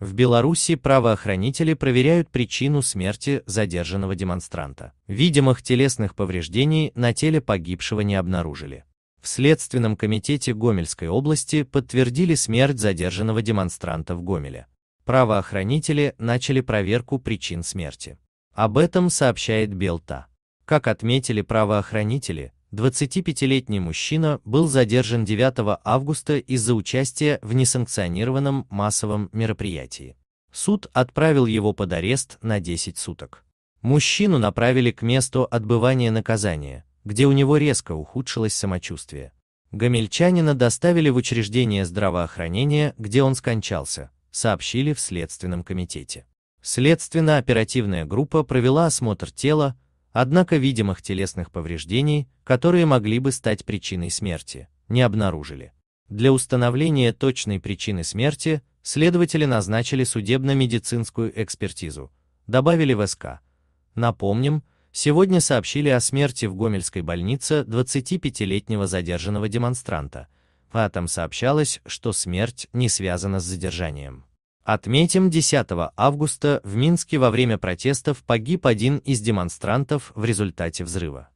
В Беларуси правоохранители проверяют причину смерти задержанного демонстранта. Видимых телесных повреждений на теле погибшего не обнаружили. В Следственном комитете Гомельской области подтвердили смерть задержанного демонстранта в Гомеле. Правоохранители начали проверку причин смерти. Об этом сообщает Белта. Как отметили правоохранители, 25-летний мужчина был задержан 9 августа из-за участия в несанкционированном массовом мероприятии. Суд отправил его под арест на 10 суток. Мужчину направили к месту отбывания наказания, где у него резко ухудшилось самочувствие. Гамельчанина доставили в учреждение здравоохранения, где он скончался, сообщили в Следственном комитете. Следственно-оперативная группа провела осмотр тела, Однако видимых телесных повреждений, которые могли бы стать причиной смерти, не обнаружили. Для установления точной причины смерти следователи назначили судебно-медицинскую экспертизу, добавили в СК. Напомним, сегодня сообщили о смерти в Гомельской больнице 25-летнего задержанного демонстранта, а там сообщалось, что смерть не связана с задержанием. Отметим, 10 августа в Минске во время протестов погиб один из демонстрантов в результате взрыва.